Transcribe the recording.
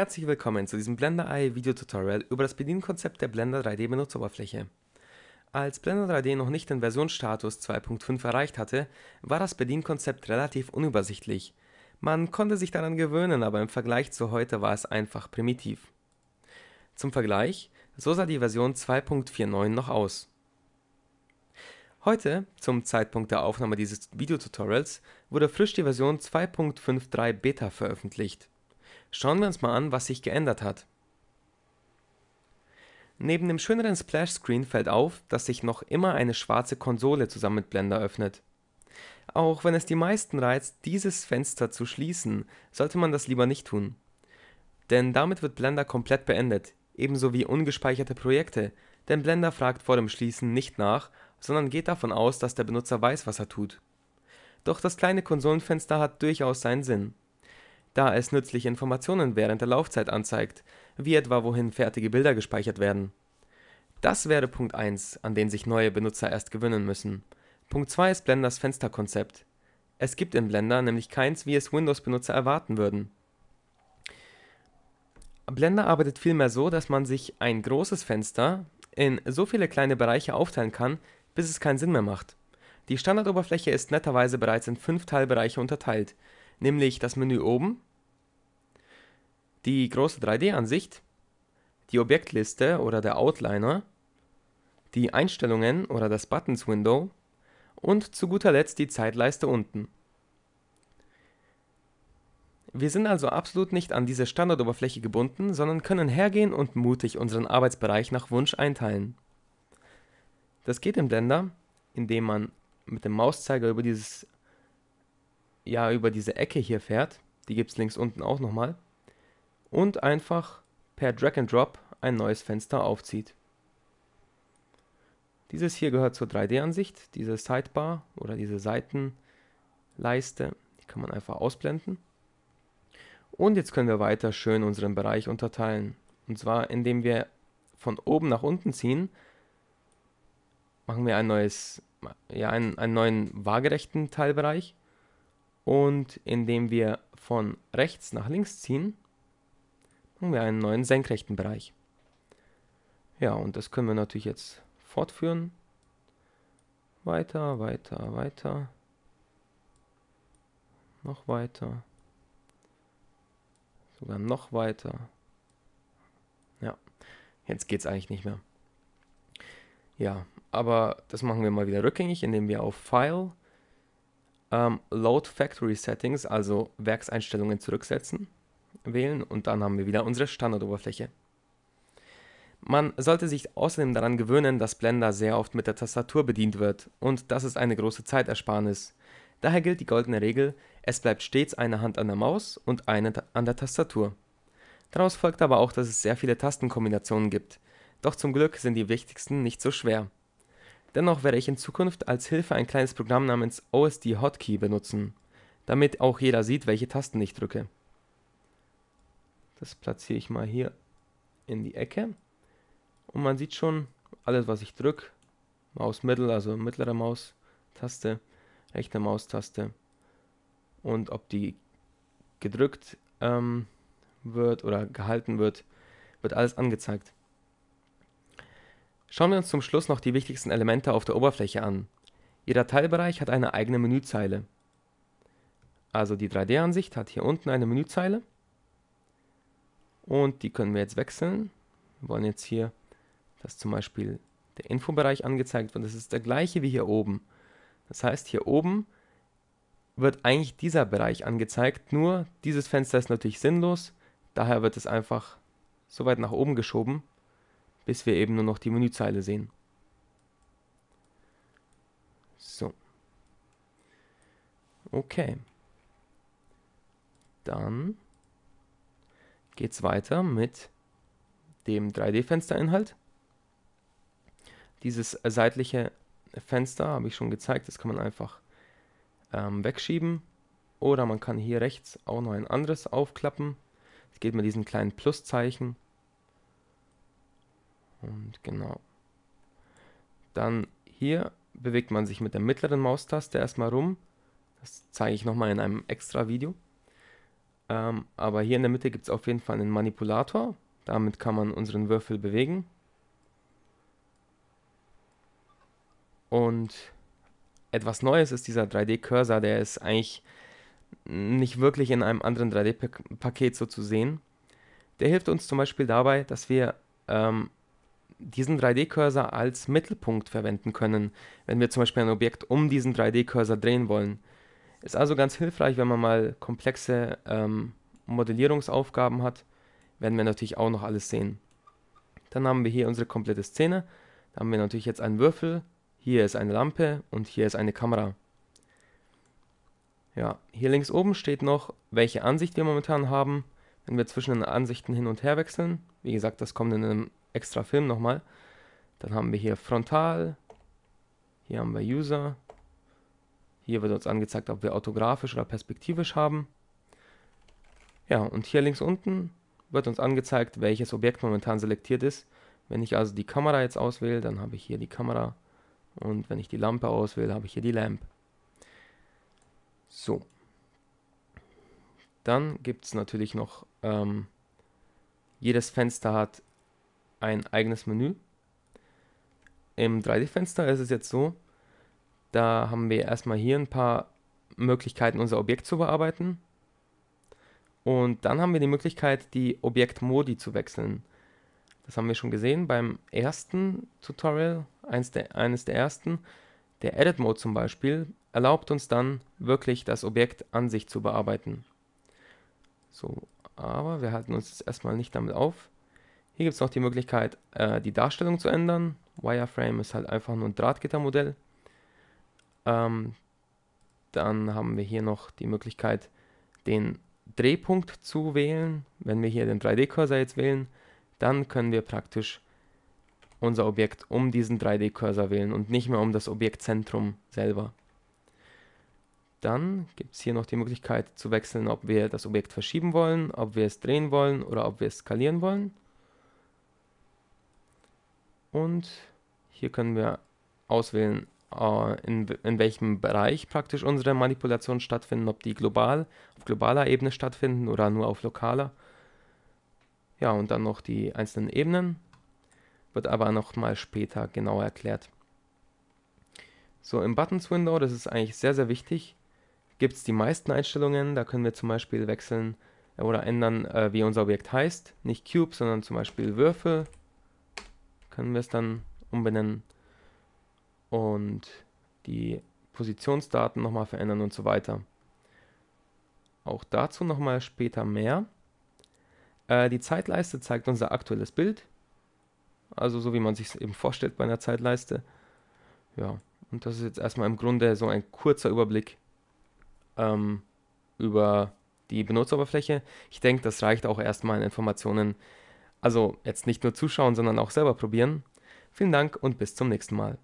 Herzlich willkommen zu diesem Blender Eye Video Tutorial über das Bedienkonzept der Blender 3D Benutzeroberfläche. Als Blender 3D noch nicht den Versionsstatus 2.5 erreicht hatte, war das Bedienkonzept relativ unübersichtlich. Man konnte sich daran gewöhnen, aber im Vergleich zu heute war es einfach primitiv. Zum Vergleich, so sah die Version 2.49 noch aus. Heute, zum Zeitpunkt der Aufnahme dieses Videotutorials, wurde frisch die Version 2.53 Beta veröffentlicht. Schauen wir uns mal an, was sich geändert hat. Neben dem schöneren Splash-Screen fällt auf, dass sich noch immer eine schwarze Konsole zusammen mit Blender öffnet. Auch wenn es die meisten reizt, dieses Fenster zu schließen, sollte man das lieber nicht tun. Denn damit wird Blender komplett beendet, ebenso wie ungespeicherte Projekte, denn Blender fragt vor dem Schließen nicht nach, sondern geht davon aus, dass der Benutzer weiß, was er tut. Doch das kleine Konsolenfenster hat durchaus seinen Sinn da es nützliche Informationen während der Laufzeit anzeigt, wie etwa wohin fertige Bilder gespeichert werden. Das wäre Punkt 1, an den sich neue Benutzer erst gewöhnen müssen. Punkt 2 ist Blenders Fensterkonzept. Es gibt in Blender nämlich keins, wie es Windows-Benutzer erwarten würden. Blender arbeitet vielmehr so, dass man sich ein großes Fenster in so viele kleine Bereiche aufteilen kann, bis es keinen Sinn mehr macht. Die Standardoberfläche ist netterweise bereits in fünf Teilbereiche unterteilt, nämlich das Menü oben, die große 3D-Ansicht, die Objektliste oder der Outliner, die Einstellungen oder das Buttons-Window und zu guter Letzt die Zeitleiste unten. Wir sind also absolut nicht an diese Standardoberfläche gebunden, sondern können hergehen und mutig unseren Arbeitsbereich nach Wunsch einteilen. Das geht im Blender, indem man mit dem Mauszeiger über dieses ja über diese Ecke hier fährt, die gibt es links unten auch nochmal, und einfach per Drag and Drop ein neues Fenster aufzieht. Dieses hier gehört zur 3D-Ansicht, diese Sidebar oder diese Seitenleiste, die kann man einfach ausblenden. Und jetzt können wir weiter schön unseren Bereich unterteilen. Und zwar indem wir von oben nach unten ziehen, machen wir ein neues, ja, einen, einen neuen waagerechten Teilbereich und indem wir von rechts nach links ziehen, machen wir einen neuen senkrechten Bereich. Ja, und das können wir natürlich jetzt fortführen. Weiter, weiter, weiter. Noch weiter. Sogar noch weiter. Ja, jetzt geht es eigentlich nicht mehr. Ja, aber das machen wir mal wieder rückgängig, indem wir auf File, ähm, Load Factory Settings, also Werkseinstellungen zurücksetzen, wählen und dann haben wir wieder unsere Standardoberfläche. Man sollte sich außerdem daran gewöhnen, dass Blender sehr oft mit der Tastatur bedient wird und das ist eine große Zeitersparnis. Daher gilt die goldene Regel, es bleibt stets eine Hand an der Maus und eine an der Tastatur. Daraus folgt aber auch, dass es sehr viele Tastenkombinationen gibt. Doch zum Glück sind die wichtigsten nicht so schwer. Dennoch werde ich in Zukunft als Hilfe ein kleines Programm namens OSD-Hotkey benutzen, damit auch jeder sieht, welche Tasten ich drücke. Das platziere ich mal hier in die Ecke. Und man sieht schon, alles was ich drücke, Mausmittel, also mittlere Maustaste, rechte Maustaste und ob die gedrückt ähm, wird oder gehalten wird, wird alles angezeigt. Schauen wir uns zum Schluss noch die wichtigsten Elemente auf der Oberfläche an. Jeder Teilbereich hat eine eigene Menüzeile. Also die 3D-Ansicht hat hier unten eine Menüzeile. Und die können wir jetzt wechseln. Wir wollen jetzt hier, dass zum Beispiel der Infobereich angezeigt wird. Das ist der gleiche wie hier oben. Das heißt, hier oben wird eigentlich dieser Bereich angezeigt. Nur dieses Fenster ist natürlich sinnlos. Daher wird es einfach so weit nach oben geschoben, bis wir eben nur noch die Menüzeile sehen. So. Okay. Dann geht's weiter mit dem 3D-Fensterinhalt. Dieses seitliche Fenster habe ich schon gezeigt, das kann man einfach ähm, wegschieben. Oder man kann hier rechts auch noch ein anderes aufklappen. Es geht mit diesem kleinen Pluszeichen. Und genau. Dann hier bewegt man sich mit der mittleren Maustaste erstmal rum. Das zeige ich nochmal in einem extra Video. Ähm, aber hier in der Mitte gibt es auf jeden Fall einen Manipulator. Damit kann man unseren Würfel bewegen. Und etwas Neues ist dieser 3D-Cursor, der ist eigentlich nicht wirklich in einem anderen 3D-Paket so zu sehen. Der hilft uns zum Beispiel dabei, dass wir ähm, diesen 3D-Cursor als Mittelpunkt verwenden können, wenn wir zum Beispiel ein Objekt um diesen 3D-Cursor drehen wollen. Ist also ganz hilfreich, wenn man mal komplexe ähm, Modellierungsaufgaben hat, werden wir natürlich auch noch alles sehen. Dann haben wir hier unsere komplette Szene. Da haben wir natürlich jetzt einen Würfel, hier ist eine Lampe und hier ist eine Kamera. Ja, hier links oben steht noch, welche Ansicht wir momentan haben. Wenn wir zwischen den Ansichten hin und her wechseln, wie gesagt, das kommt in einem extra Film nochmal. Dann haben wir hier Frontal, hier haben wir User, hier wird uns angezeigt, ob wir autografisch oder perspektivisch haben. Ja, und hier links unten wird uns angezeigt, welches Objekt momentan selektiert ist. Wenn ich also die Kamera jetzt auswähle, dann habe ich hier die Kamera und wenn ich die Lampe auswähle, habe ich hier die Lamp. So. Dann gibt es natürlich noch, ähm, jedes Fenster hat ein eigenes Menü. Im 3D-Fenster ist es jetzt so, da haben wir erstmal hier ein paar Möglichkeiten, unser Objekt zu bearbeiten. Und dann haben wir die Möglichkeit, die Objektmodi zu wechseln. Das haben wir schon gesehen beim ersten Tutorial, eines der, eines der ersten. Der Edit Mode zum Beispiel erlaubt uns dann wirklich das Objekt an sich zu bearbeiten. So, aber wir halten uns jetzt erstmal nicht damit auf. Hier gibt es noch die Möglichkeit, äh, die Darstellung zu ändern. Wireframe ist halt einfach nur ein Drahtgittermodell. Ähm, dann haben wir hier noch die Möglichkeit, den Drehpunkt zu wählen. Wenn wir hier den 3D-Cursor jetzt wählen, dann können wir praktisch unser Objekt um diesen 3D-Cursor wählen und nicht mehr um das Objektzentrum selber. Dann gibt es hier noch die Möglichkeit zu wechseln, ob wir das Objekt verschieben wollen, ob wir es drehen wollen oder ob wir es skalieren wollen. Und hier können wir auswählen, äh, in, in welchem Bereich praktisch unsere Manipulationen stattfinden, ob die global, auf globaler Ebene stattfinden oder nur auf lokaler. Ja, und dann noch die einzelnen Ebenen. Wird aber nochmal später genauer erklärt. So, im Buttons-Window, das ist eigentlich sehr, sehr wichtig, gibt es die meisten Einstellungen. Da können wir zum Beispiel wechseln oder ändern, äh, wie unser Objekt heißt. Nicht Cube, sondern zum Beispiel Würfel können wir es dann umbenennen und die Positionsdaten nochmal verändern und so weiter. Auch dazu nochmal später mehr. Äh, die Zeitleiste zeigt unser aktuelles Bild, also so wie man sich es eben vorstellt bei einer Zeitleiste. Ja, und das ist jetzt erstmal im Grunde so ein kurzer Überblick ähm, über die Benutzeroberfläche. Ich denke, das reicht auch erstmal an Informationen, also jetzt nicht nur zuschauen, sondern auch selber probieren. Vielen Dank und bis zum nächsten Mal.